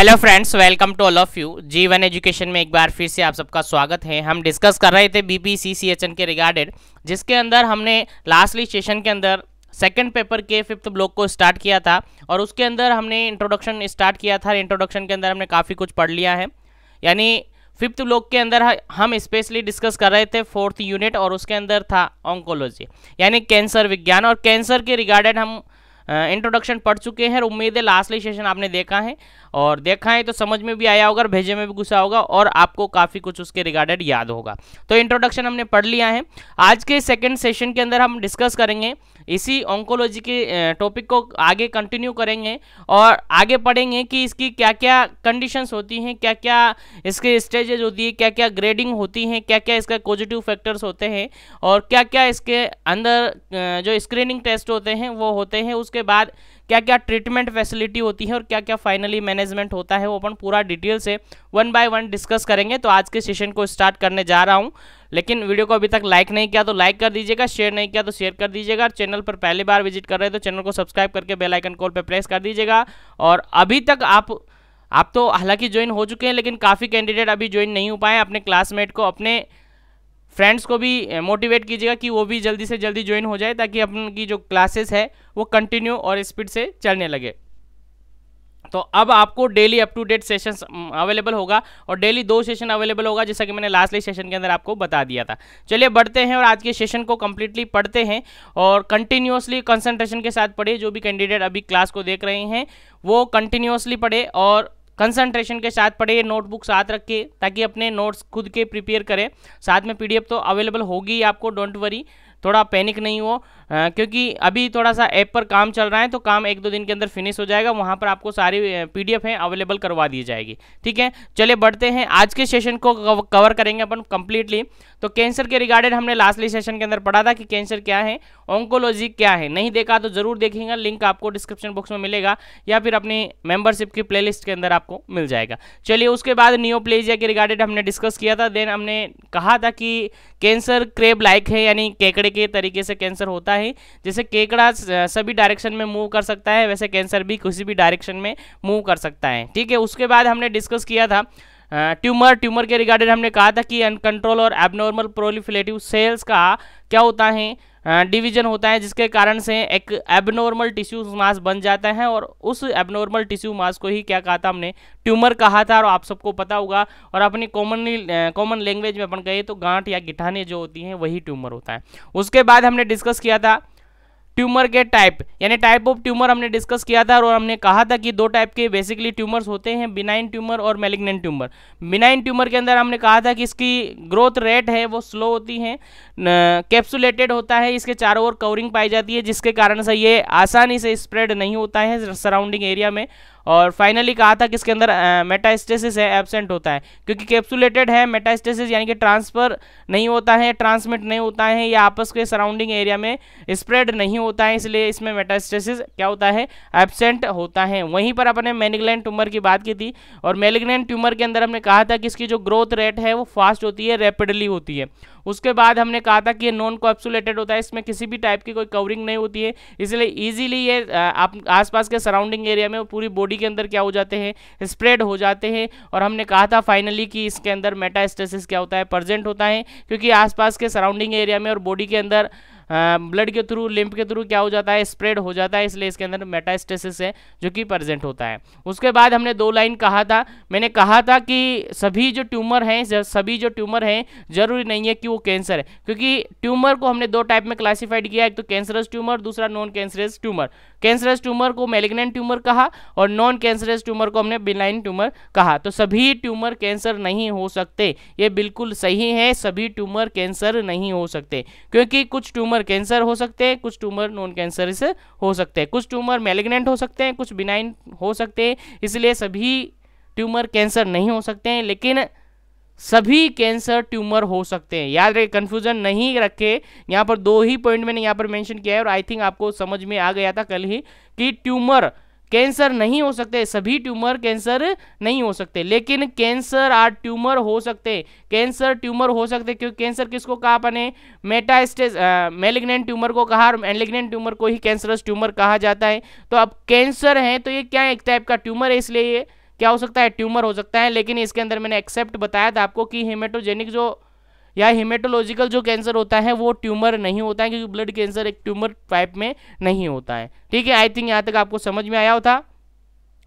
hello friends welcome to all of you Jeevan education में एक बार फिर से आप सबका स्वागत है हम डिस्कस कर रहे थे बीपीसीसीएचएन के रिगार्डेड जिसके अंदर हमने लास्टली सेशन के अंदर सेकंड पेपर के फिफ्थ ब्लॉक को स्टार्ट किया था और उसके अंदर हमने इंट्रोडक्शन स्टार्ट किया था इंट्रोडक्शन के अंदर हमने काफ़ी कुछ पढ़ लिया है यानी फिफ्थ ब्लॉक के अंदर हम स्पेशली डिस्कस कर रहे थे फोर्थ यूनिट और उसके अंदर था ऑंकोलॉजी यानी कैंसर विज्ञान और कैंसर के रिगार्डेड हम इंट्रोडक्शन पढ़ चुके हैं और उम्मीद है लास्टली सेशन आपने देखा है और देखा है तो समझ में भी आया होगा और भेजे में भी गुस्सा होगा और आपको काफ़ी कुछ उसके रिगार्डेड याद होगा तो इंट्रोडक्शन हमने पढ़ लिया है आज के सेकेंड सेशन के अंदर हम डिस्कस करेंगे इसी ऑन्कोलॉजी के टॉपिक को आगे कंटिन्यू करेंगे और आगे पढ़ेंगे कि इसकी क्या क्या कंडीशंस होती हैं क्या क्या इसके स्टेजेज होती है क्या क्या ग्रेडिंग होती हैं क्या क्या इसका पॉजिटिव फैक्टर्स होते हैं और क्या क्या इसके अंदर जो स्क्रीनिंग टेस्ट होते हैं वो होते हैं उसके बाद क्या क्या ट्रीटमेंट फैसिलिटी होती है और क्या क्या फाइनली मैनेजमेंट होता है वो अपन पूरा डिटेल से वन बाय वन डिस्कस करेंगे तो आज के सेशन को स्टार्ट करने जा रहा हूँ लेकिन वीडियो को अभी तक लाइक नहीं किया तो लाइक कर दीजिएगा शेयर नहीं किया तो शेयर कर दीजिएगा और चैनल पर पहली बार विजिट कर रहे हैं तो चैनल को सब्सक्राइब करके बेल आइकन कॉल पर प्रेस कर दीजिएगा और अभी तक आप आप तो हालांकि ज्वाइन हो चुके हैं लेकिन काफ़ी कैंडिडेट अभी ज्वाइन नहीं हो पाए अपने क्लासमेट को अपने फ्रेंड्स को भी मोटिवेट कीजिएगा कि वो भी जल्दी से जल्दी ज्वाइन हो जाए ताकि अपन की जो क्लासेस है वो कंटिन्यू और स्पीड से चलने लगे तो अब आपको daily up to date session available होगा और डेली दो सेशन अवेलेबल होगा जैसा कि मैंने लास्टली सेशन के अंदर आपको बता दिया था चलिए बढ़ते हैं और आज के सेशन को कम्प्लीटली पढ़ते हैं और कंटिन्यूसली कंसंट्रेशन के साथ पढ़े जो भी कैंडिडेट अभी क्लास को देख रहे हैं वो कंटिन्यूसली पढ़े और कंसंट्रेशन के साथ पढ़े नोटबुक साथ रखिए ताकि अपने नोट्स खुद के प्रिपेयर करें साथ में पीडीएफ तो अवेलेबल होगी आपको डोंट वरी थोड़ा पैनिक नहीं हो क्योंकि अभी थोड़ा सा ऐप पर काम चल रहा है तो काम एक दो दिन के अंदर फिनिश हो जाएगा वहाँ पर आपको सारी पी डी हैं अवेलेबल करवा दी जाएगी ठीक है चलिए बढ़ते हैं आज के सेशन को कवर करेंगे अपन कंप्लीटली तो कैंसर के रिगार्डेड हमने लास्टली सेशन के अंदर पढ़ा था कि कैंसर क्या है ऑन्कोलॉजी क्या है नहीं देखा तो ज़रूर देखेंगे लिंक आपको डिस्क्रिप्शन बॉक्स में मिलेगा या फिर अपनी मेंबरशिप की प्लेलिस्ट के अंदर आपको मिल जाएगा चलिए उसके बाद नियोप्लेजिया के रिगार्डेड हमने डिस्कस किया था देन हमने कहा था कि कैंसर क्रेब लाइक है यानी केकड़े के तरीके से कैंसर होता है है जैसे केकड़ा सभी डायरेक्शन में मूव कर सकता है वैसे कैंसर भी किसी भी डायरेक्शन में मूव कर सकता है ठीक है उसके बाद हमने डिस्कस किया था ट्यूमर ट्यूमर के रिगार्डेड हमने कहा था कि अनकंट्रोल और एबनॉर्मल प्रोलिफिलेटिव सेल्स का क्या होता है डिवीजन होता है जिसके कारण से एक एबनॉर्मल टिश्यू मास बन जाता है और उस एबनॉर्मल टिश्यू मास को ही क्या कहा था हमने ट्यूमर कहा था और आप सबको पता होगा और अपनी कॉमनली कॉमन लैंग्वेज में अपन कहे तो गांठ या गिठाने जो होती हैं वही ट्यूमर होता है उसके बाद हमने डिस्कस किया था ट्यूमर के टाइप यानी टाइप ऑफ ट्यूमर हमने डिस्कस किया था और हमने कहा था कि दो टाइप के बेसिकली ट्यूमर्स होते हैं बिनाइन ट्यूमर और मेलिग्नेंट ट्यूमर बिनाइन ट्यूमर के अंदर हमने कहा था कि इसकी ग्रोथ रेट है वो स्लो होती है कैप्सुलेटेड होता है इसके चारों ओर कवरिंग पाई जाती है जिसके कारण से ये आसानी से स्प्रेड नहीं होता है सराउंडिंग एरिया में और फाइनली कहा था कि इसके अंदर मेटास्टेसिस है एबसेंट होता है क्योंकि कैप्सुलेटेड है मेटास्टेसिस यानी कि ट्रांसफ़र नहीं होता है ट्रांसमिट नहीं होता है या आपस के सराउंडिंग एरिया में स्प्रेड नहीं होता है इसलिए इसमें मेटास्टेसिस क्या होता है एबसेंट होता है वहीं पर अपने मेलिग्नेंट ट्यूमर की बात की थी और मेलिग्नेंट ट्यूमर के अंदर हमने कहा था कि इसकी जो ग्रोथ रेट है वो फास्ट होती है रैपिडली होती है उसके बाद हमने कहा था कि ये नॉन कॉप्सुलेटेड होता है इसमें किसी भी टाइप की कोई कवरिंग नहीं होती है इसलिए इजीली ये आप आसपास के सराउंडिंग एरिया में पूरी बॉडी के अंदर क्या हो जाते हैं स्प्रेड हो जाते हैं और हमने कहा था फाइनली कि इसके अंदर मेटास्टेसिस क्या होता है प्रजेंट होता है क्योंकि आसपास के सराउंडिंग एरिया में और बॉडी के अंदर ब्लड के थ्रू लिम्प के थ्रू क्या हो जाता है स्प्रेड हो जाता है इसलिए इसके अंदर मेटास्टेसिस है जो कि प्रेजेंट होता है उसके बाद हमने दो लाइन कहा था मैंने कहा था कि सभी जो ट्यूमर हैं सभी जो ट्यूमर हैं जरूरी नहीं है कि वो कैंसर है क्योंकि ट्यूमर को हमने दो टाइप में क्लासीफाइड किया एक तो कैंसरस ट्यूमर दूसरा non cancerous tumour cancerous tumour को मेलेग्नेंट ट्यूमर कहा और नॉन कैंसरस ट्यूमर को हमने बिलाइन ट्यूमर कहा तो सभी ट्यूमर कैंसर नहीं हो सकते ये बिल्कुल सही है सभी ट्यूमर कैंसर नहीं हो सकते क्योंकि कुछ ट्यूमर ट्यूमर कैंसर हो सकते हैं कुछ ट्यूमर नॉन कैंसर हो सकते हैं कुछ ट्यूमर मेलेग्नेंट हो सकते हैं कुछ बिनाइन हो सकते हैं इसलिए सभी ट्यूमर कैंसर नहीं हो सकते हैं लेकिन सभी कैंसर ट्यूमर हो सकते हैं याद रखे कन्फ्यूजन नहीं रखे यहाँ पर दो ही पॉइंट मैंने यहाँ पर मेंशन किया है और आई थिंक आपको समझ में आ गया था कल ही कि ट्यूमर कैंसर नहीं हो सकते सभी ट्यूमर कैंसर नहीं हो सकते लेकिन कैंसर आर ट्यूमर हो सकते कैंसर ट्यूमर हो सकते क्योंकि कैंसर किसको कहा अपने मेटास्टेज मेलिग्नेंट ट्यूमर को कहा और मेलिग्नेंट ट्यूमर को ही कैंसरस ट्यूमर कहा जाता है तो अब कैंसर है तो ये क्या है एक टाइप का ट्यूमर है इसलिए ये क्या हो सकता है ट्यूमर हो सकता है लेकिन इसके अंदर मैंने एक्सेप्ट बताया था आपको कि हेमेटोजेनिक जो या हिमेटोलॉजिकल जो कैंसर होता है वो ट्यूमर नहीं होता है क्योंकि ब्लड कैंसर एक ट्यूमर टाइप में नहीं होता है ठीक है आई थिंक यहाँ तक आपको समझ में आया होता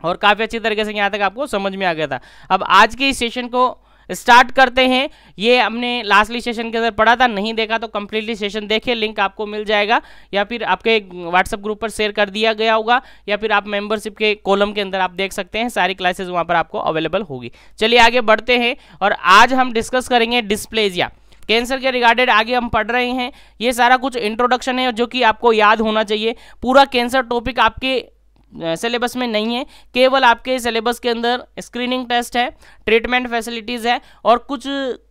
और काफ़ी अच्छी तरीके से यहाँ तक आपको समझ में आ गया था अब आज के इस सेशन को स्टार्ट करते हैं ये हमने लास्टली सेशन के अंदर पढ़ा था नहीं देखा तो कम्प्लीटली सेशन देखिए लिंक आपको मिल जाएगा या फिर आपके व्हाट्सएप ग्रुप पर शेयर कर दिया गया होगा या फिर आप मेंबरशिप के कॉलम के अंदर आप देख सकते हैं सारी क्लासेस वहाँ पर आपको अवेलेबल होगी चलिए आगे बढ़ते हैं और आज हम डिस्कस करेंगे डिस्प्लेजिया कैंसर के रिगार्डेड आगे हम पढ़ रहे हैं ये सारा कुछ इंट्रोडक्शन है जो कि आपको याद होना चाहिए पूरा कैंसर टॉपिक आपके सिलेबस में नहीं है केवल आपके सिलेबस के अंदर स्क्रीनिंग टेस्ट है ट्रीटमेंट फैसिलिटीज़ है और कुछ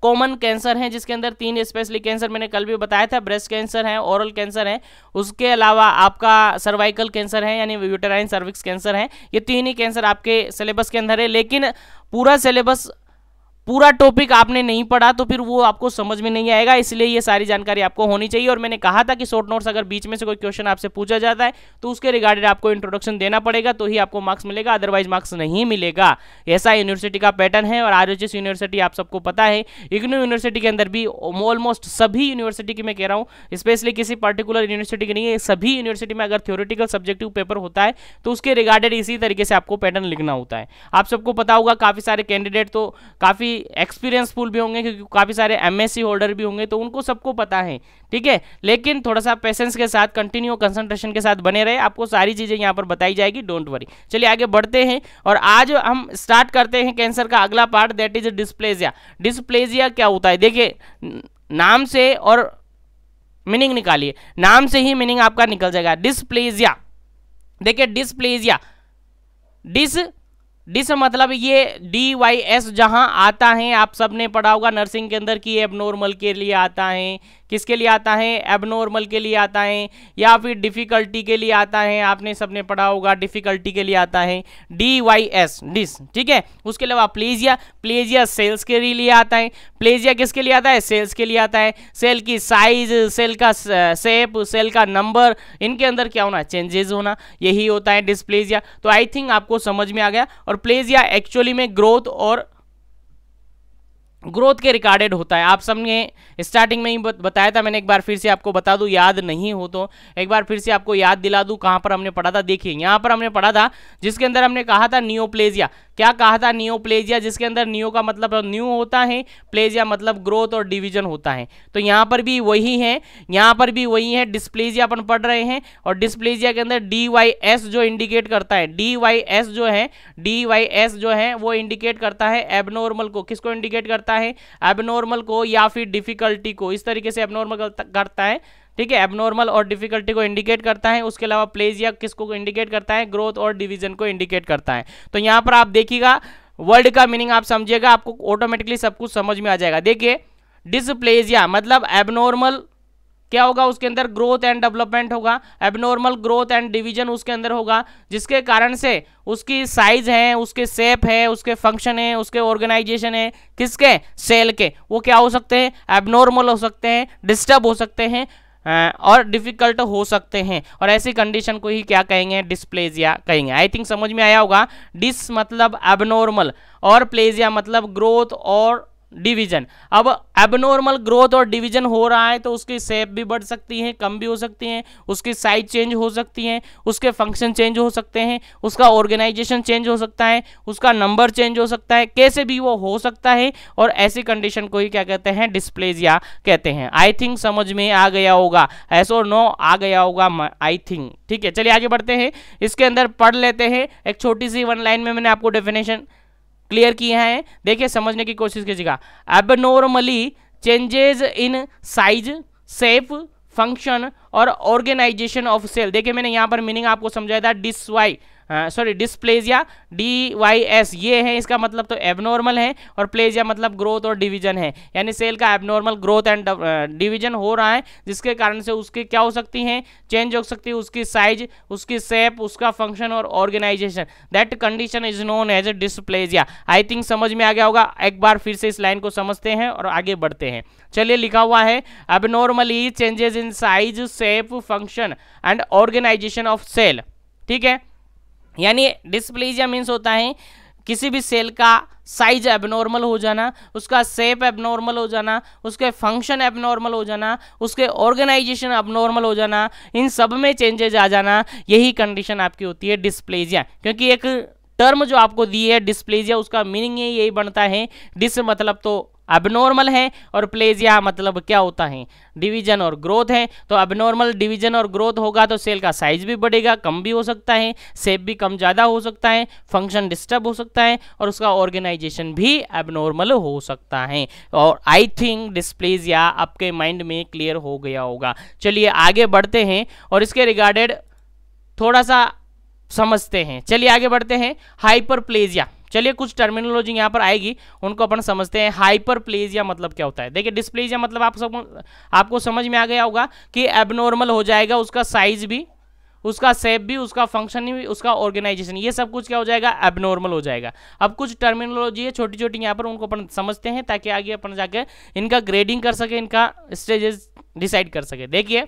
कॉमन कैंसर हैं जिसके अंदर तीन स्पेशली कैंसर मैंने कल भी बताया था ब्रेस्ट कैंसर है ओरल कैंसर है उसके अलावा आपका सर्वाइकल कैंसर है यानी यूटेराइन सर्विक्स कैंसर है ये तीन ही कैंसर आपके सिलेबस के अंदर है लेकिन पूरा सिलेबस पूरा टॉपिक आपने नहीं पढ़ा तो फिर वो आपको समझ में नहीं आएगा इसलिए ये सारी जानकारी आपको होनी चाहिए और मैंने कहा था कि शॉर्ट नोट्स अगर बीच में से कोई क्वेश्चन आपसे पूछा जाता है तो उसके रिगार्डेड आपको इंट्रोडक्शन देना पड़ेगा तो ही आपको मार्क्स मिलेगा अदरवाइज मार्क्स नहीं मिलेगा ऐसा यूनिवर्सिटी का पैटर्न है और आर यूनिवर्सिटी आप सबको पता है इग्नू यूनिवर्सिटी के अंदर भी ऑलमोस्ट सभी यूनिवर्सिटी की मैं कह रहा हूँ स्पेशली किसी पर्टिकुलर यूनिवर्सिटी की नहीं है सभी यूनिवर्सिटी में अगर थ्योरेटिकल सब्जेक्टिव पेपर होता है तो उसके रिगार्डेड इसी तरीके से आपको पैटर्न लिखना होता है आप सबको पता होगा काफ़ी सारे कैंडिडेट तो काफ़ी एक्सपीरियंसफुल भी होंगे क्योंकि काफ़ी सारे एम होल्डर भी होंगे तो उनको सबको पता है ठीक है लेकिन थोड़ा सा पेशेंस के साथ कंटिन्यू कंसंट्रेशन के साथ बने रहे आपको सारी चीज़ें यहाँ पर बताई जाएगी डोंट वरी चलिए आगे बढ़ते हैं और आज हम स्टार्ट करते हैं कैंसर का अगला part that is dysplasia dysplasia क्या होता है देखिए नाम से और मीनिंग निकालिए नाम से ही मीनिंग आपका निकल जाएगा डिस्प्लेजिया देखिए डिस्प्लेजिया डिस डिस मतलब ये डी वाई एस जहाँ आता है आप सबने पढ़ा होगा नर्सिंग के अंदर कि एबनॉर्मल के लिए आता है किसके लिए आता है एबनॉर्मल के लिए आता है या फिर डिफ़िकल्टी के लिए आता है आपने सबने पढ़ा होगा डिफ़िकल्टी के लिए आता है डी वाई एस डिस ठीक है उसके अलावा प्लेजिया प्लेजिया सेल्स के लिए आता है प्लेजिया किसके लिए आता है सेल्स के लिए आता है सेल की साइज सेल का सेप uh, सेल का नंबर इनके अंदर क्या होना चेंजेस होना यही होता है डिस्प्लेजिया तो आई थिंक आपको समझ में आ गया और प्लेजिया एक्चुअली में ग्रोथ और ग्रोथ के रिकॉर्डेड होता है आप सबने स्टार्टिंग में ही बताया था मैंने एक बार फिर से आपको बता दूं याद नहीं हो तो एक बार फिर से आपको याद दिला दूं कहां पर हमने पढ़ा था देखिए यहां पर हमने पढ़ा था जिसके अंदर हमने कहा था नियोप्लेजिया क्या कहा था नियो प्लेजिया जिसके अंदर नियो का मतलब न्यू होता है प्लेजिया मतलब ग्रोथ और डिवीजन होता है तो यहाँ पर भी वही है यहाँ पर भी वही है डिस्प्लेजिया अपन पढ़ रहे हैं और डिस्प्लेजिया के अंदर डी वाई एस जो इंडिकेट करता है डी वाई एस जो है डी वाई एस जो है वो इंडिकेट करता है एबनॉर्मल को किसको इंडिकेट करता है एबनॉर्मल को या फिर डिफिकल्टी को इस तरीके से एबनॉर्मल करता है ठीक है एबनॉर्मल और डिफिकल्टी को इंडिकेट करता है उसके अलावा प्लेजिया किसको इंडिकेट करता है ग्रोथ और डिवीजन को इंडिकेट करता है तो यहाँ पर आप देखिएगा वर्ड का मीनिंग आप समझिएगा आपको ऑटोमेटिकली सब कुछ समझ में आ जाएगा देखिए डिसप्लेजिया मतलब एबनॉर्मल क्या होगा उसके अंदर ग्रोथ एंड डेवलपमेंट होगा एबनॉर्मल ग्रोथ एंड डिवीजन उसके अंदर होगा जिसके कारण से उसकी साइज है उसके सेप है उसके फंक्शन है उसके ऑर्गेनाइजेशन है किसके सेल के वो क्या हो सकते हैं एबनॉर्मल हो सकते हैं डिस्टर्ब हो सकते हैं और डिफिकल्ट हो सकते हैं और ऐसी कंडीशन को ही क्या कहेंगे डिस्प्लेजिया कहेंगे आई थिंक समझ में आया होगा डिस मतलब एबनॉर्मल और प्लेजिया मतलब ग्रोथ और डिवीजन अब एबनॉर्मल ग्रोथ और डिवीजन हो रहा है तो उसकी सेप भी बढ़ सकती है कम भी हो सकती है उसकी साइज चेंज हो सकती है उसके फंक्शन चेंज हो सकते हैं उसका ऑर्गेनाइजेशन चेंज हो सकता है उसका नंबर चेंज हो सकता है कैसे भी वो हो सकता है और ऐसी कंडीशन को ही क्या कहते हैं डिस्प्लेजिया कहते हैं आई थिंक समझ में आ गया होगा ऐसा नो आ गया होगा आई थिंक ठीक है चलिए आगे बढ़ते हैं इसके अंदर पढ़ लेते हैं एक छोटी सी वन लाइन में मैंने आपको डेफिनेशन क्लियर किए हैं देखिए समझने की कोशिश कीजिएगा abnormally changes in size shape function और ऑर्गेनाइजेशन ऑफ सेल देखिए मैंने यहाँ पर मीनिंग आपको समझाया था dis Y sorry dysplasia D Y S ये है इसका मतलब तो एबनॉर्मल है और प्लेजिया मतलब ग्रोथ और डिवीजन है यानी सेल का एबनॉर्मल ग्रोथ एंड डिवीजन हो रहा है जिसके कारण से उसकी क्या हो सकती है चेंज हो सकती है उसकी साइज उसकी सेप उसका फंक्शन और organisation that condition is known as a dysplasia I think समझ में आ गया होगा एक बार फिर से इस लाइन को समझते हैं और आगे बढ़ते हैं चलिए लिखा हुआ है abnormally changes in size shape function and organisation of cell ठीक है यानी डिस्प्लेजिया मीन्स होता है किसी भी सेल का साइज एबनॉर्मल हो जाना उसका सेप एबनॉर्मल हो जाना उसके फंक्शन एबनॉर्मल हो जाना उसके ऑर्गेनाइजेशन एबनॉर्मल हो जाना इन सब में चेंजेज आ जाना यही कंडीशन आपकी होती है डिस्प्लेजिया क्योंकि एक टर्म जो आपको दी है डिस्प्लेजिया उसका मीनिंग ही यही बनता है डिस मतलब तो अबनॉर्मल है और प्लेजिया मतलब क्या होता है डिवीजन और ग्रोथ है तो अबनॉर्मल डिवीजन और ग्रोथ होगा तो सेल का साइज भी बढ़ेगा कम भी हो सकता है सेप भी कम ज़्यादा हो सकता है फंक्शन डिस्टर्ब हो सकता है और उसका ऑर्गेनाइजेशन भी नॉर्मल हो सकता है और आई थिंक डिस्प्लेजिया आपके माइंड में क्लियर हो गया होगा चलिए आगे बढ़ते हैं और इसके रिगार्डेड थोड़ा सा समझते हैं चलिए आगे बढ़ते हैं हाइपरप्लेजिया चलिए कुछ टर्मिनोलॉजी यहाँ पर आएगी उनको अपन समझते हैं हाइपर प्लेजिया मतलब क्या होता है देखिए डिस्प्लेजिया मतलब आप सब आपको समझ में आ गया होगा कि एबनॉर्मल हो जाएगा उसका साइज भी उसका सेप भी उसका फंक्शन भी उसका ऑर्गेनाइजेशन ये सब कुछ क्या हो जाएगा एबनॉर्मल हो जाएगा अब कुछ टर्मिनोलॉजी है छोटी छोटी यहाँ पर उनको अपन समझते हैं ताकि आगे अपन जाके इनका ग्रेडिंग कर सके इनका स्टेजेस डिसाइड कर सके देखिए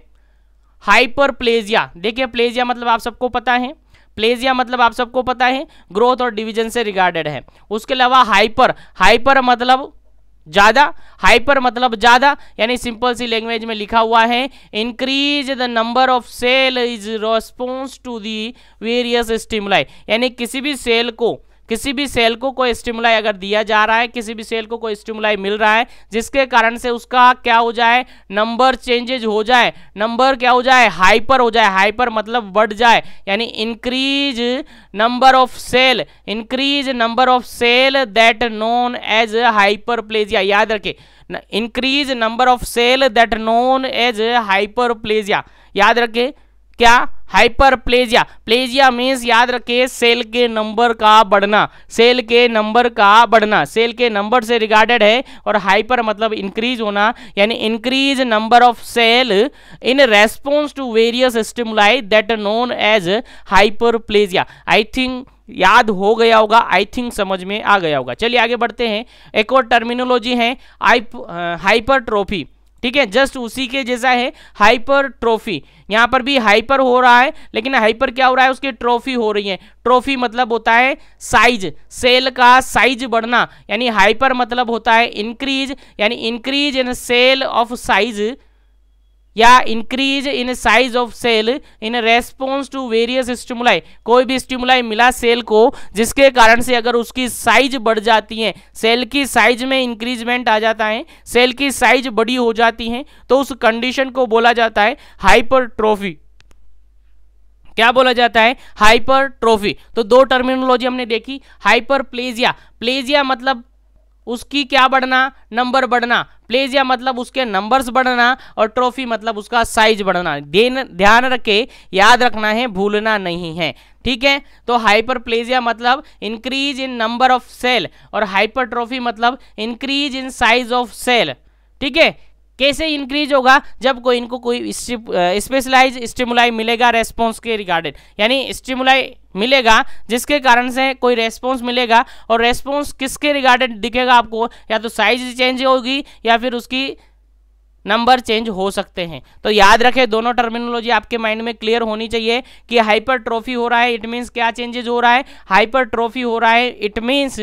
हाइपर प्लेजिया देखिए प्लेजिया मतलब आप सबको पता है प्लेजिया मतलब आप सबको पता है ग्रोथ और डिवीजन से रिगार्डेड है उसके अलावा हाइपर हाइपर मतलब ज़्यादा हाइपर मतलब ज़्यादा यानी सिंपल सी लैंग्वेज में लिखा हुआ है increase the number of cell is response to the various stimuli यानी किसी भी सेल को किसी भी सेल को कोई स्टिमुलाई अगर दिया जा रहा है किसी भी सेल को कोई स्टिमुलाई मिल रहा है जिसके कारण से उसका क्या हो जाए नंबर चेंजेज हो जाए नंबर क्या हो जाए हाइपर हो जाए हाइपर मतलब बढ़ जाए यानी increase number of cell increase number of cell that known as hyperplasia याद रखें increase number of cell that known as hyperplasia याद रखें क्या हाइपर प्लेजिया मीन्स याद रखिए सेल के नंबर का बढ़ना सेल के नंबर का बढ़ना सेल के नंबर से रिगार्डेड है और हाइपर मतलब इंक्रीज होना यानी increase number of cell in response to various stimuli that known as hyperplasia I think याद हो गया होगा आई थिंक समझ में आ गया होगा चलिए आगे बढ़ते हैं एक और टर्मिनोलॉजी है हाइपर ट्रॉफी ठीक है जस्ट उसी के जैसा है हाइपर ट्रॉफी यहां पर भी हाइपर हो रहा है लेकिन हाइपर क्या हो रहा है उसकी ट्रॉफी हो रही है ट्रॉफी मतलब होता है साइज सेल का साइज बढ़ना यानी हाइपर मतलब होता है इंक्रीज यानी increase in cell of size या increase in size of cell in response to various stimuli कोई भी स्टिमुलाई मिला सेल को जिसके कारण से अगर उसकी साइज बढ़ जाती है सेल की साइज में इंक्रीजमेंट आ जाता है सेल की साइज बड़ी हो जाती है तो उस कंडीशन को बोला जाता है हाइपरट्रोफी क्या बोला जाता है हाइपर ट्रॉफी तो दो टर्मिनोलॉजी हमने देखी हाइपर प्लेजिया प्लेजिया मतलब उसकी क्या बढ़ना नंबर बढ़ना प्लेज या मतलब उसके नंबर्स बढ़ना और ट्रॉफी मतलब उसका साइज बढ़ना ध्यान रखे याद रखना है भूलना नहीं है ठीक है तो हाइपर प्लेजिया मतलब increase in number of cell और हाइपर ट्रॉफी मतलब increase in size of cell ठीक है कैसे इंक्रीज होगा जब कोई इनको कोई स्पेशलाइज स्टिमुलाई मिलेगा रेस्पॉन्स के रिगार्डेड यानी स्टिमुलाई मिलेगा जिसके कारण से कोई रेस्पॉन्स मिलेगा और रेस्पॉन्स किसके रिगार्डेड दिखेगा आपको या तो साइज चेंज होगी या फिर उसकी नंबर चेंज हो सकते हैं तो याद रखें दोनों टर्मिनोलॉजी आपके माइंड में क्लियर होनी चाहिए कि हाइपर ट्रॉफी हो रहा है इट मीन्स क्या चेंजेज हो रहा है हाइपर ट्रॉफी हो रहा है इट मीन्स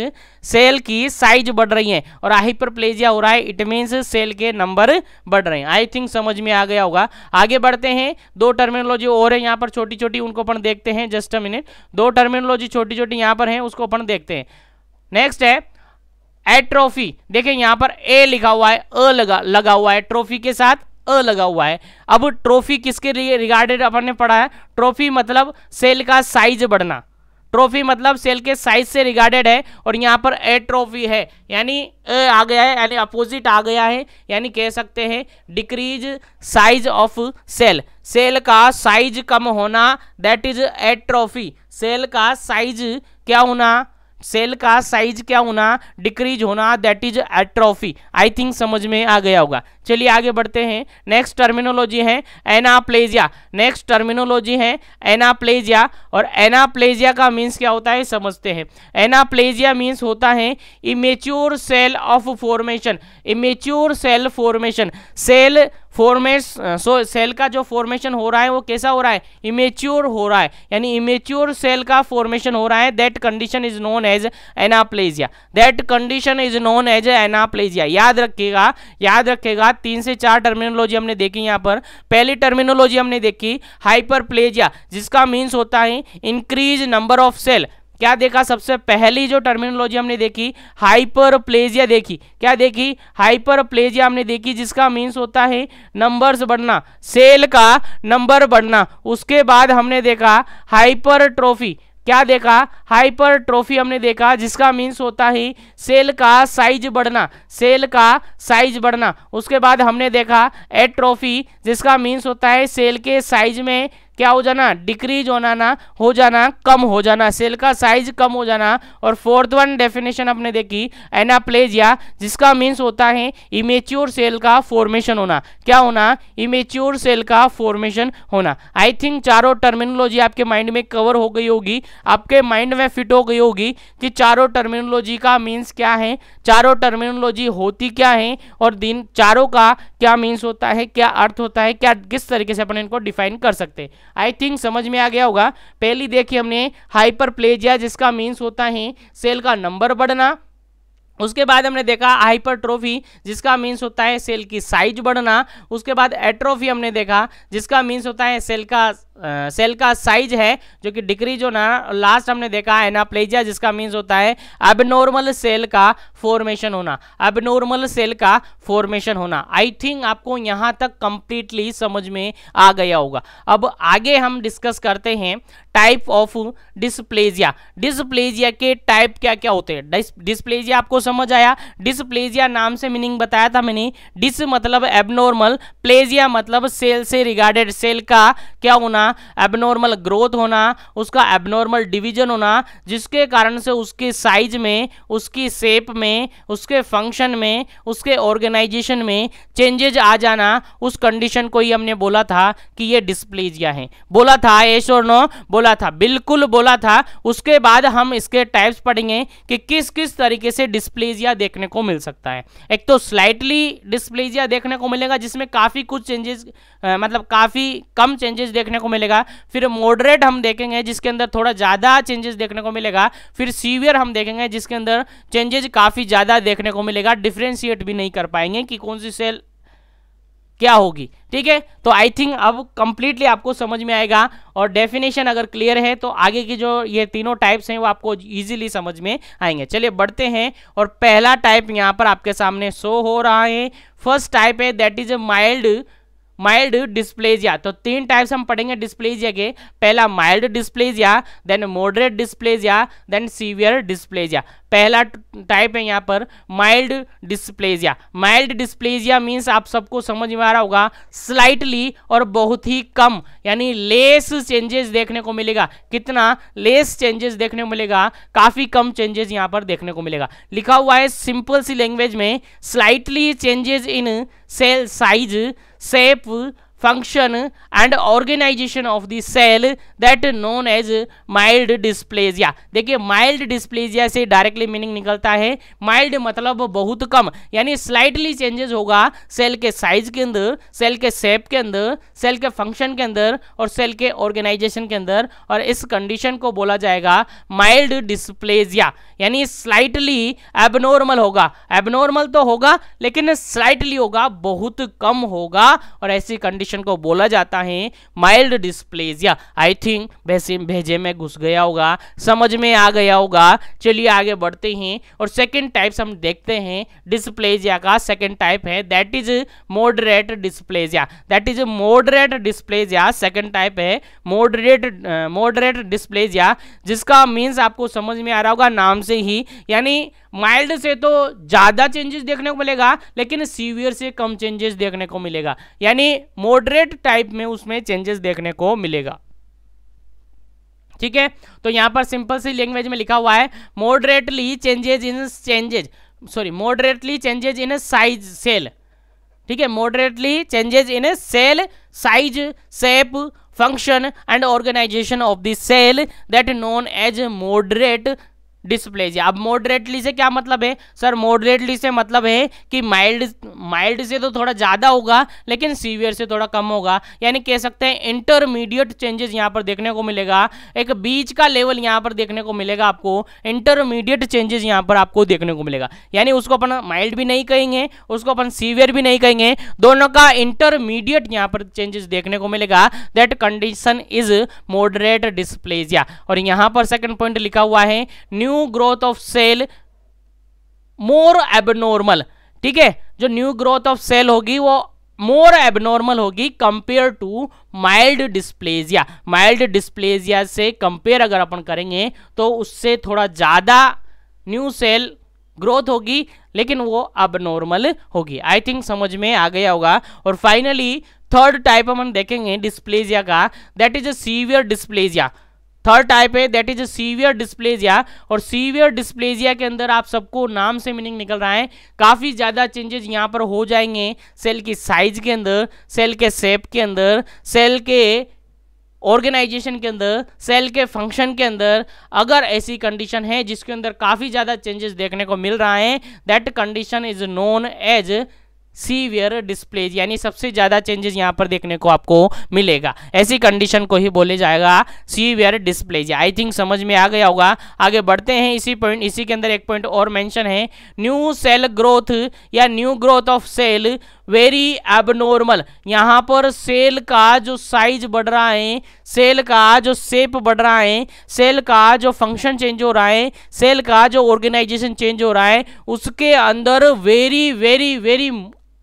सेल की साइज बढ़ रही है और हाइपर प्लेजिया हो रहा है इट मीन्स सेल के नंबर बढ़ रहे हैं आई थिंक समझ में आ गया होगा आगे बढ़ते हैं दो टर्मिनोलॉजी और है यहाँ पर छोटी छोटी उनको अपन देखते हैं जस्ट अ मिनट दो टर्मिनोलॉजी छोटी छोटी यहाँ पर है उसको अपन देखते हैं नेक्स्ट है एट्रोफी देखें यहाँ पर ए लिखा हुआ है अ लगा लगा हुआ है ट्रॉफी के साथ अ लगा हुआ है अब ट्रॉफी किसके रिगार्डेड अपन ने पढ़ा है ट्रॉफी मतलब सेल का साइज बढ़ना ट्रॉफी मतलब सेल के साइज से रिगार्डेड है और यहाँ पर ए ट्रॉफी है यानी ए आ गया है यानी अपोजिट आ गया है यानी कह सकते हैं decrease size of cell cell का साइज कम होना that is atrophy cell का साइज क्या होना सेल का साइज क्या होना डिक्रीज होना that is atrophy I think समझ में आ गया होगा चलिए आगे बढ़ते हैं नेक्स्ट टर्मिनोलॉजी है एनाप्लेजिया नेक्स्ट टर्मिनोलॉजी है एनाप्लेजिया और एनाप्लेजिया का मीन्स क्या होता है समझते हैं एनाप्लेजिया मीन्स होता है immature cell of formation immature cell formation cell format so cell का जो फॉर्मेशन हो रहा है वो कैसा हो रहा है इमेच्योर हो रहा है यानी इमेच्योर सेल का फॉर्मेशन हो रहा है that condition is known as anaplasia that condition is known as anaplasia याद रखिएगा याद रखिएगा तीन से चार टर्मिनोलॉजी हमने देखी यहाँ पर पहली टर्मिनोलॉजी हमने देखी हाइपरप्लेजिया जिसका मीन्स होता है इंक्रीज नंबर ऑफ सेल क्या देखा सबसे पहली जो टर्मिनोलॉजी हमने देखी हाइपरप्लेजिया देखी क्या देखी हाइपरप्लेजिया हमने देखी जिसका मीन्स होता है नंबर्स बढ़ना सेल का नंबर बढ़ना उसके बाद हमने देखा हाइपरट्रोफी क्या देखा ट्रॉफी हमने देखा जिसका मीन्स होता ही सेल का साइज बढ़ना सेल का साइज बढ़ना उसके बाद हमने देखा एट्रोफी जिसका मीन्स होता है सेल के साइज में क्या हो जाना डिक्रीज होना ना हो जाना कम हो जाना सेल का साइज कम हो जाना और फोर्थ वन डेफिनेशन आपने देखी एनाप्लेजिया जिसका मीन्स होता है इमेच्योर सेल का फॉर्मेशन होना क्या होना इमेच्योर सेल का फॉर्मेशन होना आई थिंक चारों टर्मिनोलॉजी आपके माइंड में कवर हो गई होगी आपके माइंड में फिट हो गई होगी कि चारों टर्मिनोलॉजी का मीन्स क्या है चारों टर्मिनोलॉजी होती क्या है और दिन चारों का क्या मीन्स होता है क्या अर्थ होता है क्या किस तरीके से अपन इनको डिफाइन कर सकते हैं आई थिंक समझ में आ गया होगा पहली देखी हमने प्लेजिया जिसका मीन्स होता है सेल का नंबर बढ़ना उसके बाद हमने देखा हाइपरट्रोफी जिसका मीन्स होता है सेल की साइज बढ़ना उसके बाद एट्रोफी हमने देखा जिसका मीन्स होता है सेल का सेल का साइज है जो कि डिक्रीज जो ना लास्ट हमने देखा है ना प्लेजिया जिसका मीन्स होता है अब नॉर्मल सेल का फॉर्मेशन होना अब नॉर्मल सेल का फॉर्मेशन होना आई थिंक आपको यहां तक कंप्लीटली समझ में आ गया होगा अब आगे हम डिस्कस करते हैं टाइप ऑफ डिस्प्लेजिया डिस्प्लेजिया के टाइप क्या क्या होते हैं डिस्प्लेजिया आपको समझ आया डिस्प्लेजिया नाम से मीनिंग बताया था मैंने डिस मतलब एबनॉर्मल प्लेजिया मतलब सेल से रिगार्डेड सेल का क्या होना एबनॉर्मल ग्रोथ होना उसका एबनॉर्मल डिवीजन होना जिसके कारण से उसके साइज में उसकी शेप में उसके फंक्शन में उसके ऑर्गेनाइजेशन में चेंजेज आ जाना उस कंडीशन को ही हमने बोला था कि ये डिस्प्लेजिया है बोला था एस और नो बोला था बिल्कुल बोला था उसके बाद हम इसके टाइप्स पढ़ेंगे कि किस किस तरीके से डिस्प्लेजिया देखने को मिल सकता है एक तो स्लाइटली डिस्प्लेजिया देखने को मिलेगा जिसमें काफ़ी कुछ चेंजेस मतलब काफ़ी कम चेंजेस देखने को मिलेगा मिलेगा फिर मॉडरेट हम देखेंगे जिसके अंदर थोड़ा ज़्यादा चेंजेस देखने को मिलेगा फिर सीवियर हम देखेंगे जिसके अंदर चेंजेस काफ़ी ज़्यादा देखने को मिलेगा डिफ्रेंशिएट भी नहीं कर पाएंगे कि कौन सी सेल क्या होगी ठीक है तो आई थिंक अब कंप्लीटली आपको समझ में आएगा और डेफिनेशन अगर क्लियर है तो आगे की जो ये तीनों टाइप्स हैं वो आपको इजीली समझ में आएंगे चलिए बढ़ते हैं और पहला टाइप यहाँ पर आपके सामने शो हो रहा है फर्स्ट टाइप है that is a mild mild dysplasia तो तीन टाइप्स हम पढ़ेंगे डिस्प्लेजिया के पहला mild dysplasia then moderate dysplasia then severe dysplasia पहला टाइप है यहाँ पर mild dysplasia mild dysplasia means आप सबको समझ में आ रहा होगा स्लाइटली और बहुत ही कम यानी लेस चेंजेस देखने को मिलेगा कितना लेस चेंजेस देखने को मिलेगा काफ़ी कम चेंजेस यहाँ पर देखने को मिलेगा लिखा हुआ है सिंपल सी लैंग्वेज में slightly changes in cell size function and organisation of the cell that known as mild dysplasia देखिए माइल्ड डिस्प्लेजिया से डायरेक्टली मीनिंग निकलता है माइल्ड मतलब बहुत कम यानी स्लाइटली चेंजेस होगा सेल के साइज के अंदर सेल के सेप के अंदर सेल के फंक्शन के अंदर और सेल के ऑर्गेनाइजेशन के अंदर और इस कंडीशन को बोला जाएगा माइल्ड डिस्प्लेजिया यानी स्लाइटली एबनॉर्मल होगा एबनॉर्मल तो होगा लेकिन स्लाइटली होगा बहुत कम होगा और ऐसी कंडीशन कंडीशन को बोला जाता है माइल्ड डिस्प्लेजिया आई थिंक वैसिम भेजे में घुस गया होगा समझ में आ गया होगा चलिए आगे बढ़ते हैं और सेकेंड टाइप हम देखते हैं डिस्प्लेजिया का सेकेंड टाइप है that is moderate dysplasia that is moderate dysplasia second type है मोडरेट मोडरेट डिस्प्लेजिया जिसका मीन्स आपको समझ में आ रहा होगा नाम से ही यानी माइल्ड से तो ज़्यादा चेंजेस देखने को मिलेगा लेकिन सीवियर से कम चेंजेस देखने को मिलेगा यानी मोड मॉडरेट टाइप में उसमें चेंजेस देखने को मिलेगा ठीक है तो यहां पर सिंपल सी लैंग्वेज में लिखा हुआ है moderately changes in changes sorry moderately changes in size cell ठीक है moderately changes in cell size shape function and organisation of the cell that known as moderate dysplasia अब मॉडरेटली से क्या मतलब है सर मॉडरेटली से मतलब है कि माइल्ड माइल्ड से तो थोड़ा ज़्यादा होगा लेकिन सीवियर से थोड़ा कम होगा यानी कह सकते हैं इंटरमीडिएट चेंजेस यहाँ पर देखने को मिलेगा एक बीच का लेवल यहाँ पर देखने को मिलेगा आपको इंटरमीडिएट चेंजेस यहाँ पर आपको देखने को मिलेगा यानी उसको अपन माइल्ड भी नहीं कहेंगे उसको अपन सीवियर भी नहीं कहेंगे दोनों का इंटरमीडिएट यहाँ पर चेंजेस देखने को मिलेगा that condition is moderate dysplasia और यहाँ पर सेकेंड पॉइंट लिखा हुआ है new new growth of cell more abnormal ठीक है जो न्यू ग्रोथ ऑफ सेल होगी वो मोर एबनॉर्मल होगी compare to mild dysplasia mild dysplasia से कंपेयर अगर अपन करेंगे तो उससे थोड़ा ज़्यादा न्यू सेल ग्रोथ होगी लेकिन वो अब नॉर्मल होगी आई थिंक समझ में आ गया होगा और फाइनली थर्ड टाइप हम देखेंगे डिस्प्लेजिया का that is a severe dysplasia third type है दैट इज सीवियर डिस्प्लेजिया और सीवियर डिस्प्लेजिया के अंदर आप सबको नाम से मीनिंग निकल रहा है काफ़ी ज़्यादा चेंजेस यहाँ पर हो जाएंगे सेल की साइज के अंदर सेल के सेप के अंदर सेल के ऑर्गेनाइजेशन के अंदर सेल के फंक्शन के अंदर अगर ऐसी कंडीशन है जिसके अंदर काफ़ी ज़्यादा चेंजेस देखने को मिल रहा है that condition is known as severe dysplasia यानी सबसे ज़्यादा चेंजेस यहाँ पर देखने को आपको मिलेगा ऐसी कंडीशन को ही बोले जाएगा सीवियर डिस्प्लेज आई थिंक समझ में आ गया होगा आगे बढ़ते हैं इसी पॉइंट इसी के अंदर एक पॉइंट और मेंशन है न्यू सेल ग्रोथ या new growth of cell very abnormal यहाँ पर सेल का जो साइज बढ़ रहा है सेल का जो शेप बढ़ रहा है सेल का जो फंक्शन चेंज हो रहा है सेल का जो ऑर्गेनाइजेशन चेंज हो रहा है उसके अंदर very very very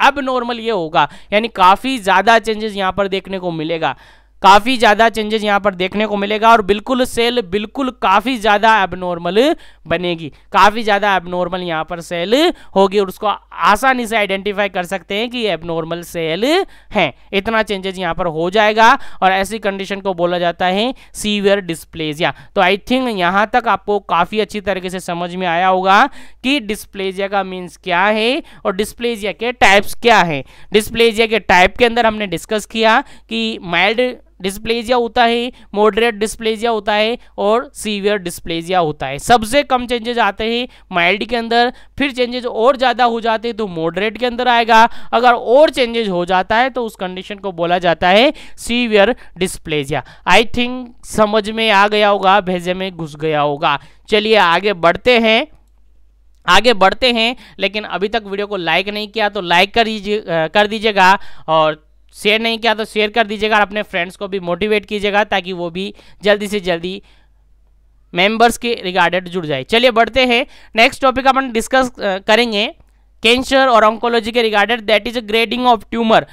abnormal ये होगा यानी काफ़ी ज़्यादा चेंजेस यहाँ पर देखने को मिलेगा काफ़ी ज़्यादा चेंजेस यहाँ पर देखने को मिलेगा और बिल्कुल सेल बिल्कुल काफ़ी ज़्यादा एबनॉर्मल बनेगी काफ़ी ज़्यादा एबनॉर्मल यहाँ पर सेल होगी और उसको आसानी से आइडेंटिफाई कर सकते हैं कि एबनॉर्मल सेल हैं इतना चेंजेस यहाँ पर हो जाएगा और ऐसी कंडीशन को बोला जाता है सीवियर डिस्प्लेजिया तो आई थिंक यहाँ तक आपको काफ़ी अच्छी तरीके से समझ में आया होगा कि डिस्प्लेजिया का मीन्स क्या है और डिस्प्लेजिया के टाइप्स क्या है डिस्प्लेजिया के टाइप के अंदर हमने डिस्कस किया कि माइल्ड डिस्प्लेजिया होता है मॉडरेट डिस्प्लेजिया होता है और सीवियर डिस्प्लेजिया होता है सबसे कम चेंजेस आते हैं माइल्ड के अंदर फिर चेंजेज और ज़्यादा हो जाते हैं तो मॉडरेट के अंदर आएगा अगर और चेंजेज हो जाता है तो उस कंडीशन को बोला जाता है सीवियर डिस्प्लेजिया आई थिंक समझ में आ गया होगा भेजे में घुस गया होगा चलिए आगे बढ़ते हैं आगे बढ़ते हैं लेकिन अभी तक वीडियो को लाइक नहीं किया तो लाइक कर दीजिए कर दीजिएगा और शेयर नहीं किया तो शेयर कर दीजिएगा और अपने फ्रेंड्स को भी मोटिवेट कीजिएगा ताकि वो भी जल्दी से जल्दी मेंबर्स के रिगार्डेड जुड़ जाए चलिए बढ़ते हैं नेक्स्ट टॉपिक अपन डिस्कस करेंगे कैंसर और ऑंकोलॉजी के regarded that is a grading of tumour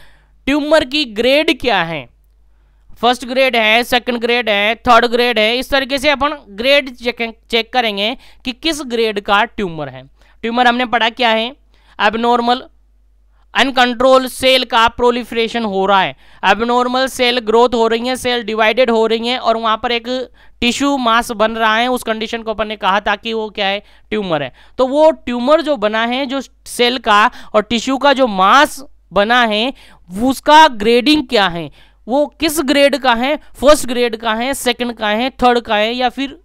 tumour की ग्रेड क्या है फर्स्ट ग्रेड है सेकंड ग्रेड है थर्ड ग्रेड है इस तरीके से अपन ग्रेड चेक चेक करेंगे कि किस ग्रेड का ट्यूमर है ट्यूमर हमने पढ़ा क्या है अब नॉर्मल अनकंट्रोल सेल का प्रोलिफ्रेशन हो रहा है एबनॉर्मल सेल ग्रोथ हो रही है सेल डिवाइडेड हो रही हैं और वहाँ पर एक टिश्यू मास बन रहा है उस कंडीशन को अपन ने कहा था कि वो क्या है ट्यूमर है तो वो ट्यूमर जो बना है जो सेल का और टिश्यू का जो मास बना है उसका ग्रेडिंग क्या है वो किस ग्रेड का है फर्स्ट ग्रेड का है सेकंड का है थर्ड का है या फिर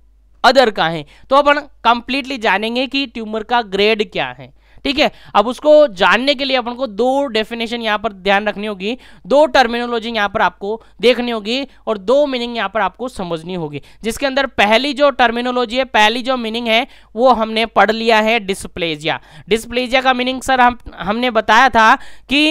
अदर का है तो अपन कंप्लीटली जानेंगे कि ट्यूमर का ग्रेड क्या है ठीक है अब उसको जानने के लिए अपन को दो डेफिनेशन यहां पर ध्यान रखनी होगी दो टर्मिनोलॉजी यहां पर आपको देखनी होगी और दो मीनिंग यहाँ पर आपको समझनी होगी जिसके अंदर पहली जो टर्मिनोलॉजी है पहली जो मीनिंग है वो हमने पढ़ लिया है डिस्प्लेजिया डिस्प्लेजिया का मीनिंग सर हम हमने बताया था कि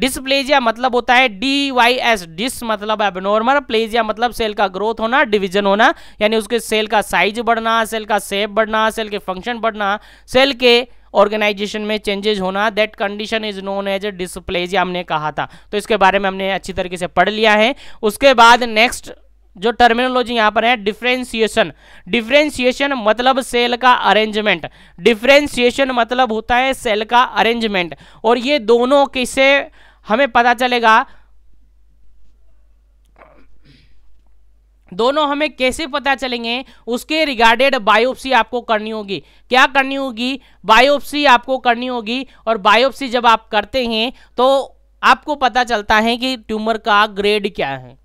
डिस्प्लेजिया मतलब होता है डी वाई एस डिस मतलब एबनॉर्मल प्लेजिया मतलब सेल का ग्रोथ होना डिवीजन होना यानी उसके सेल का साइज बढ़ना सेल का सेप बढ़ना सेल के फंक्शन बढ़ना सेल के ऑर्गेनाइजेशन में चेंजेस होना that condition is known as a dysplasia हमने कहा था तो इसके बारे में हमने अच्छी तरीके से पढ़ लिया है उसके बाद नेक्स्ट जो टर्मिनोलॉजी यहाँ पर है डिफ्रेंसिएशन डिफ्रेंसिएशन मतलब सेल का अरेंजमेंट डिफ्रेंसिएशन मतलब होता है सेल का अरेंजमेंट और ये दोनों किसे हमें पता चलेगा दोनों हमें कैसे पता चलेंगे उसके रिगार्डेड बायोप्सी आपको करनी होगी क्या करनी होगी बायोप्सी आपको करनी होगी और बायोप्सी जब आप करते हैं तो आपको पता चलता है कि ट्यूमर का ग्रेड क्या है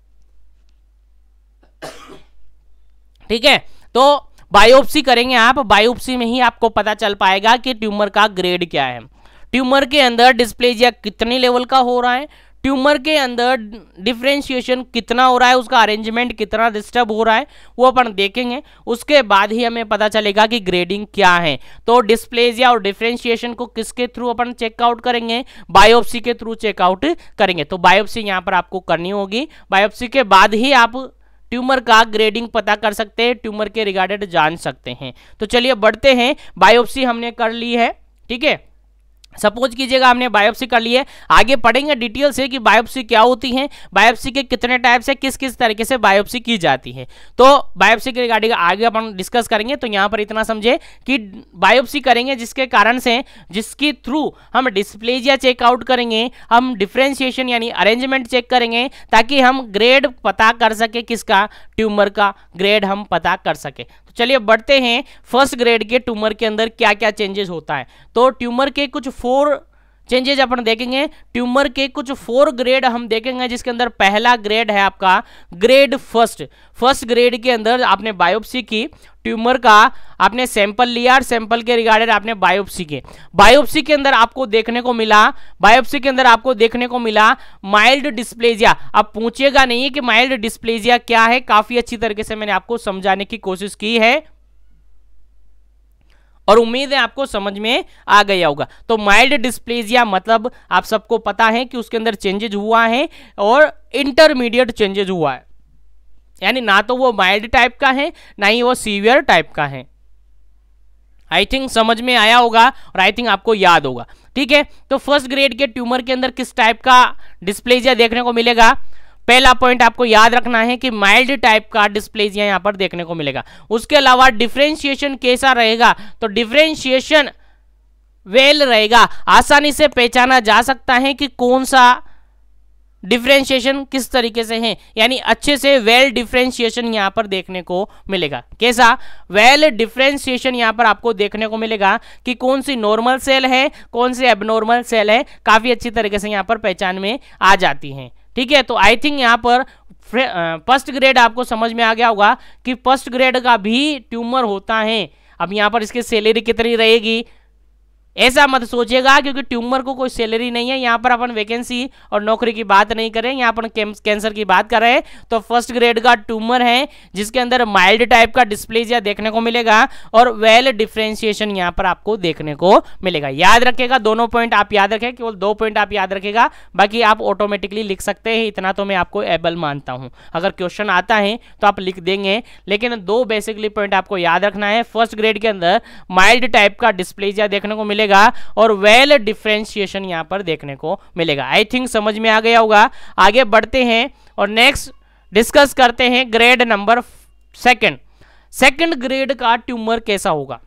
ठीक है तो बायोप्सी करेंगे आप बायोप्सी में ही आपको पता चल पाएगा कि ट्यूमर का ग्रेड क्या है ट्यूमर के अंदर डिस्प्लेजिया कितने लेवल का हो रहा है ट्यूमर के अंदर डिफ्रेंशिएशन कितना हो रहा है उसका अरेंजमेंट कितना डिस्टर्ब हो रहा है वो अपन देखेंगे उसके बाद ही हमें पता चलेगा कि ग्रेडिंग क्या है तो डिस्प्लेजिया और डिफ्रेंशिएशन को किसके थ्रू अपन चेकआउट करेंगे बायोप्सी के थ्रू चेकआउट करेंगे तो बायोप्सी यहाँ पर आपको करनी होगी बायोप्सी के बाद ही आप ट्यूमर का ग्रेडिंग पता कर सकते हैं ट्यूमर के रिगार्डेड जान सकते हैं तो चलिए बढ़ते हैं बायोप्सी हमने कर ली है ठीक है सपोज कीजिएगा हमने बायोप्सी कर ली है आगे पढ़ेंगे डिटेल से कि बायोप्सी क्या होती है बायोप्सी के कितने टाइप्स है किस किस तरीके से बायोप्सी की जाती है तो बायोप्सी के रिगार्डिंग आगे अपन डिस्कस करेंगे तो यहाँ पर इतना समझे कि बायोप्सी करेंगे जिसके कारण से जिसके थ्रू हम डिस्प्लेजिया चेकआउट करेंगे हम डिफ्रेंशिएशन यानी अरेंजमेंट चेक करेंगे ताकि हम ग्रेड पता कर सके किसका ट्यूमर का ग्रेड हम पता कर सके चलिए बढ़ते हैं फर्स्ट ग्रेड के ट्यूमर के अंदर क्या क्या चेंजेस होता है तो ट्यूमर के कुछ फोर चेंजेज अपन देखेंगे ट्यूमर के कुछ फोर ग्रेड हम देखेंगे जिसके अंदर पहला ग्रेड है आपका ग्रेड फर्स्ट फर्स्ट ग्रेड के अंदर आपने बायोप्सी की ट्यूमर का आपने सैंपल लिया और सैंपल के रिगार्डेड आपने बायोप्सी के बायोप्सी के अंदर आपको देखने को मिला बायोप्सी के अंदर आपको देखने को मिला माइल्ड डिस्प्लेजिया आप पूछिएगा नहीं है कि माइल्ड डिस्प्लेजिया क्या है काफी अच्छी तरीके से मैंने आपको समझाने की कोशिश की है और उम्मीद है आपको समझ में आ गया होगा तो माइल्ड डिस्प्लेजिया मतलब आप सबको पता है कि उसके अंदर चेंजेज हुआ है और इंटरमीडिएट चेंजेज हुआ है यानी ना तो वो माइल्ड टाइप का है ना ही वो सीवियर टाइप का है आई थिंक समझ में आया होगा और आई थिंक आपको याद होगा ठीक है तो फर्स्ट ग्रेड के ट्यूमर के अंदर किस टाइप का डिस्प्लेजिया देखने को मिलेगा पहला पॉइंट आपको याद रखना है कि माइल्ड टाइप का डिस्प्लेजिया यहां पर देखने को मिलेगा उसके अलावा डिफ्रेंशिएशन कैसा रहेगा तो डिफ्रेंशिएशन वेल रहेगा आसानी से पहचाना जा सकता है कि कौन सा डिफ्रेंशिएशन किस तरीके से है यानी अच्छे से वेल डिफ्रेंशिएशन यहां पर देखने को मिलेगा कैसा वेल डिफ्रेंशिएशन यहां पर आपको देखने को मिलेगा कि कौन सी नॉर्मल सेल है कौन सी एबनॉर्मल सेल है काफ़ी अच्छी तरीके से यहां पर पहचान में आ जाती हैं ठीक है तो आई थिंक यहाँ पर फर्स्ट ग्रेड आपको समझ में आ गया होगा कि फर्स्ट ग्रेड का भी ट्यूमर होता है अब यहाँ पर इसकी सैलरी कितनी रहेगी ऐसा मत सोचेगा क्योंकि ट्यूमर को कोई सैलरी नहीं है यहाँ पर अपन वैकेंसी और नौकरी की बात नहीं करें यहाँ अपन कैंसर की बात कर रहे हैं तो फर्स्ट ग्रेड का ट्यूमर है जिसके अंदर माइल्ड टाइप का डिस्प्लेजिया देखने को मिलेगा और वेल डिफ्रेंशिएशन यहाँ पर आपको देखने को मिलेगा याद रखेगा दोनों पॉइंट आप याद रखें केवल दो पॉइंट आप याद रखेगा बाकी आप ऑटोमेटिकली लिख सकते हैं इतना तो मैं आपको एबल मानता हूँ अगर क्वेश्चन आता है तो आप लिख देंगे लेकिन दो बेसिकली पॉइंट आपको याद रखना है फर्स्ट ग्रेड के अंदर माइल्ड टाइप का डिस्प्लेजिया देखने को मिलेगा मिलेगा और वेल डिफ्रेंशिएशन यहाँ पर देखने को मिलेगा आई थिंक समझ में आ गया होगा आगे बढ़ते हैं और नेक्स्ट डिस्कस करते हैं grade number second second grade का ट्यूमर कैसा होगा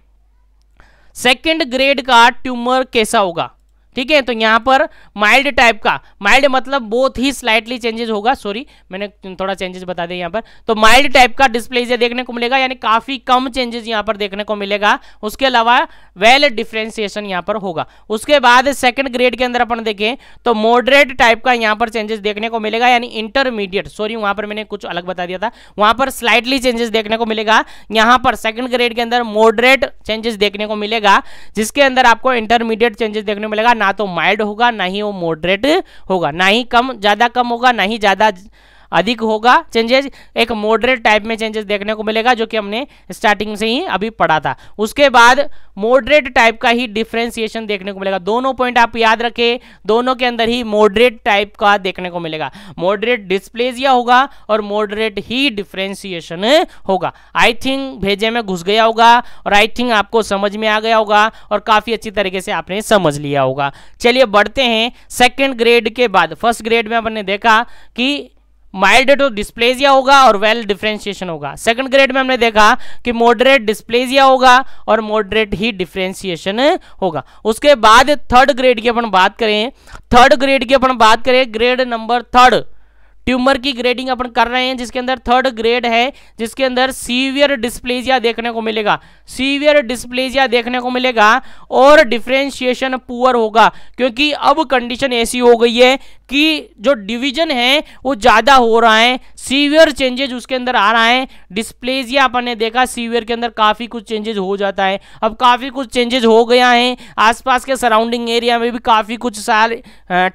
सेकेंड ग्रेड का ट्यूमर कैसा होगा ठीक है तो यहाँ पर माइल्ड टाइप का माइल्ड मतलब बहुत ही स्लाइटली चेंजेस होगा सॉरी मैंने थोड़ा चेंजेस बता दिया यहाँ पर तो माइल्ड टाइप का डिस्प्ले इसे देखने को मिलेगा यानी काफ़ी कम चेंजेस यहाँ पर देखने को मिलेगा उसके अलावा वेल डिफ्रेंसिएशन यहाँ पर होगा उसके बाद सेकेंड ग्रेड के अंदर अपन देखें तो मॉडरेट टाइप का यहाँ पर चेंजेस देखने को मिलेगा यानी इंटरमीडिएट सॉरी वहाँ पर मैंने कुछ अलग बता दिया था वहाँ पर स्लाइटली चेंजेस देखने को मिलेगा यहाँ पर सेकेंड ग्रेड के अंदर मॉडरेट चेंजेस देखने को मिलेगा जिसके अंदर आपको इंटरमीडिएट चेंजेस देखने को मिलेगा ना तो माइल्ड होगा ना ही वो मॉडरेट होगा ना ही कम ज़्यादा कम होगा ना ही ज़्यादा अधिक होगा चेंजेस एक मॉडरेट टाइप में चेंजेस देखने को मिलेगा जो कि हमने स्टार्टिंग से ही अभी पढ़ा था उसके बाद मॉडरेट टाइप का ही डिफ्रेंसिएशन देखने को मिलेगा दोनों पॉइंट आप याद रखें दोनों के अंदर ही मॉडरेट टाइप का देखने को मिलेगा मॉडरेट डिस्प्लेजिया होगा और मॉडरेट ही डिफ्रेंसिएशन होगा आई थिंक भेजे में घुस गया होगा और आई थिंक आपको समझ में आ गया होगा और काफ़ी अच्छी तरीके से आपने समझ लिया होगा चलिए बढ़ते हैं सेकेंड ग्रेड के बाद फर्स्ट ग्रेड में अपन ने देखा कि माइल्ड तो डिस्प्लेजिया होगा और वेल डिफ्रेंशिएशन होगा सेकंड ग्रेड में हमने देखा कि मॉडरेट डिस्प्लेजिया होगा और मॉडरेट ही डिफ्रेंशिएशन होगा उसके बाद थर्ड ग्रेड की अपन बात करें थर्ड ग्रेड की अपन बात करें ग्रेड नंबर थर्ड ट्यूमर की ग्रेडिंग अपन कर रहे हैं जिसके अंदर थर्ड ग्रेड है जिसके अंदर सीवियर डिस्प्लेजिया देखने को मिलेगा सीवियर डिस्प्लेजिया देखने को मिलेगा और डिफ्रेंशिएशन पुअर होगा क्योंकि अब कंडीशन ऐसी हो गई है कि जो डिवीजन है वो ज़्यादा हो रहा है सीवियर चेंजेज उसके अंदर आ रहा है डिस्प्लेजिया अपन ने देखा सीवियर के अंदर काफ़ी कुछ चेंजेज हो जाता है अब काफ़ी कुछ चेंजेज हो गया है आसपास के सराउंडिंग एरिया में भी काफ़ी कुछ सारे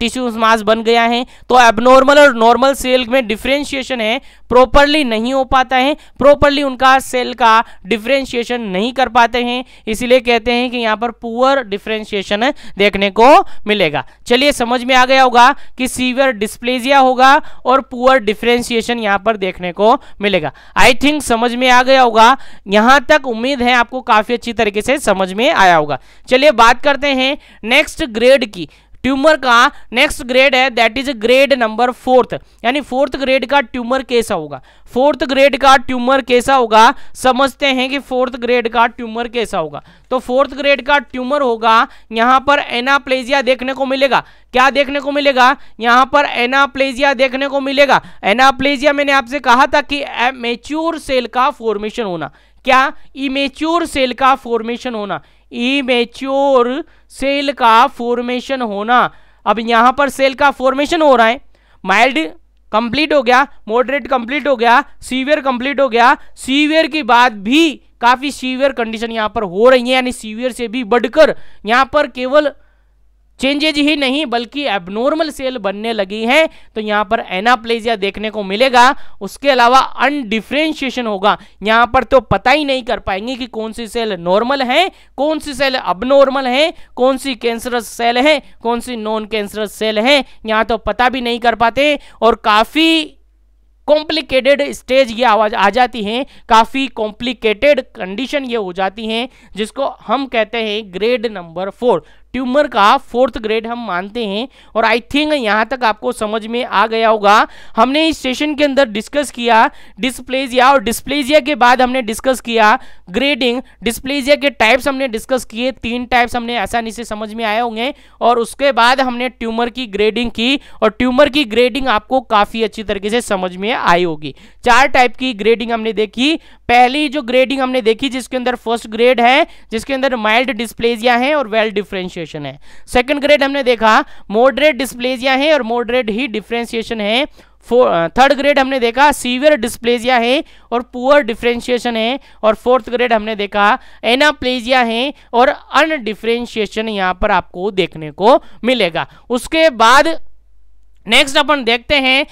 टिश्यूज मास बन गया है तो एबनॉर्मल और नॉर्मल सेल में डिफ्रेंशिएशन है प्रॉपरली नहीं हो पाता है प्रॉपरली उनका सेल का डिफ्रेंशिएशन नहीं कर पाते हैं इसीलिए कहते हैं कि यहाँ पर पुअर डिफ्रेंशिएशन देखने को मिलेगा चलिए समझ में आ गया होगा कि सीवियर डिस्प्लेजिया होगा और पुअर डिफ्रेंशिएशन यहाँ पर देखने को मिलेगा आई थिंक समझ में आ गया होगा यहाँ तक उम्मीद है आपको काफ़ी अच्छी तरीके से समझ में आया होगा चलिए बात करते हैं नेक्स्ट ग्रेड की ट्यूमर का नेक्स्ट ग्रेड है that is grade number fourth यानी फोर्थ ग्रेड का ट्यूमर कैसा होगा फोर्थ ग्रेड का ट्यूमर कैसा होगा समझते हैं कि फोर्थ ग्रेड का ट्यूमर कैसा होगा तो फोर्थ ग्रेड का ट्यूमर होगा यहाँ पर एनाप्लेजिया देखने को मिलेगा क्या देखने को मिलेगा यहाँ पर एनाप्लेजिया देखने को मिलेगा एनाप्लेजिया मैंने आपसे कहा था कि मेच्योर सेल का फॉर्मेशन होना क्या इमेच्योर सेल का फॉर्मेशन होना इमेच्योर सेल का फॉर्मेशन होना अब यहां पर सेल का फॉर्मेशन हो रहा है माइल्ड कंप्लीट हो गया मॉडरेट कंप्लीट हो गया सीवियर कंप्लीट हो गया सीवियर के बाद भी काफ़ी सीवियर कंडीशन यहां पर हो रही है यानी सीवियर से भी बढ़कर यहां पर केवल चेंजेज ही नहीं बल्कि एबनॉर्मल सेल बनने लगी हैं तो यहाँ पर एनाप्लेजिया देखने को मिलेगा उसके अलावा अनडिफ्रेंशिएशन होगा यहाँ पर तो पता ही नहीं कर पाएंगे कि कौन सी सेल नॉर्मल है कौन सी सेल अबनॉर्मल है कौन सी कैंसरस सेल है कौन सी नॉन कैंसरस सेल है यहाँ तो पता भी नहीं कर पाते और काफ़ी कॉम्प्लिकेटेड स्टेज ये आवाज़ आ जाती हैं काफ़ी कॉम्प्लिकेटेड कंडीशन ये हो जाती हैं जिसको हम कहते हैं ग्रेड नंबर फोर ट्यूमर का फोर्थ ग्रेड हम मानते हैं और आई थिंक यहाँ तक आपको समझ में आ गया होगा हमने इस सेशन के अंदर डिस्कस किया डिस्प्लेजिया और डिस्प्लेजिया के बाद हमने डिस्कस किया ग्रेडिंग डिस्प्लेजिया के टाइप्स हमने डिस्कस किए तीन टाइप्स हमने आसानी से समझ में आए होंगे और उसके बाद हमने ट्यूमर की ग्रेडिंग की और ट्यूमर की ग्रेडिंग आपको काफ़ी अच्छी तरीके से समझ में आई होगी चार टाइप की ग्रेडिंग हमने देखी पहली जो ग्रेडिंग हमने देखी जिसके अंदर फर्स्ट ग्रेड है जिसके अंदर माइल्ड डिस्प्लेजिया है और वेल डिफ्रेंशियल डिफ्रेंशिएशन है सेकंड ग्रेड हमने देखा मॉडरेट डिस्प्लेजिया है और मॉडरेट ही डिफ्रेंशिएशन है थर्ड ग्रेड हमने देखा सीवियर डिस्प्लेजिया है और पुअर डिफ्रेंशिएशन है और फोर्थ ग्रेड हमने देखा एनाप्लेजिया है और अनडिफ्रेंशिएशन यहाँ पर आपको देखने को मिलेगा उसके बाद नेक्स्ट अपन देखते हैं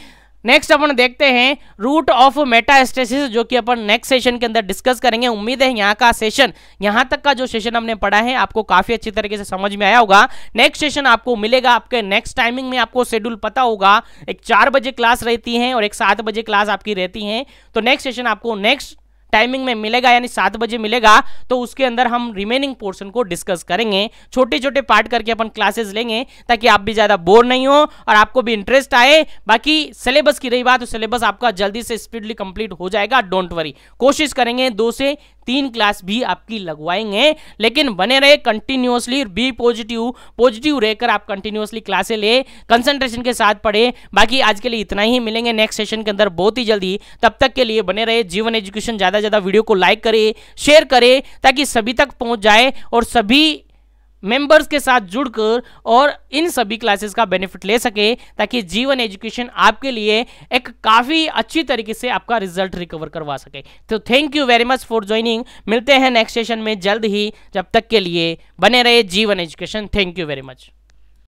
नेक्स्ट अपन देखते हैं रूट ऑफ मेटास्टेसिस जो कि अपन नेक्स्ट सेशन के अंदर डिस्कस करेंगे उम्मीद है यहाँ का सेशन यहाँ तक का जो सेशन हमने पढ़ा है आपको काफी अच्छी तरीके से समझ में आया होगा नेक्स्ट सेशन आपको मिलेगा आपके नेक्स्ट टाइमिंग में आपको शेड्यूल पता होगा एक चार बजे क्लास रहती है और एक सात बजे क्लास आपकी रहती है तो नेक्स्ट सेशन आपको नेक्स्ट टाइमिंग में मिलेगा यानी सात बजे मिलेगा तो उसके अंदर हम रिमेनिंग पोर्शन को डिस्कस करेंगे छोटे छोटे पार्ट करके अपन क्लासेस लेंगे ताकि आप भी ज़्यादा बोर नहीं हो और आपको भी इंटरेस्ट आए बाकी सिलेबस की रही बात तो सिलेबस आपका जल्दी से स्पीडली कंप्लीट हो जाएगा डोंट वरी कोशिश करेंगे दो से तीन क्लास भी आपकी लगवाएंगे लेकिन बने रहे कंटिन्यूसली बी पॉजिटिव पॉजिटिव रहकर आप कंटिन्यूसली क्लासे ले कंसंट्रेशन के साथ पढ़े बाकी आज के लिए इतना ही मिलेंगे नेक्स्ट सेशन के अंदर बहुत ही जल्दी तब तक के लिए बने रहे जीवन एजुकेशन ज़्यादा ज़्यादा वीडियो को लाइक करे शेयर करें ताकि सभी तक पहुंच जाए और सभी मेंबर्स के साथ जुड़कर और इन सभी क्लासेस का बेनिफिट ले सके ताकि जीवन एजुकेशन आपके लिए एक काफ़ी अच्छी तरीके से आपका रिजल्ट रिकवर करवा सके तो thank you very much for joining मिलते हैं नेक्स्ट सेशन में जल्द ही जब तक के लिए बने रहे Jeevan education thank you very much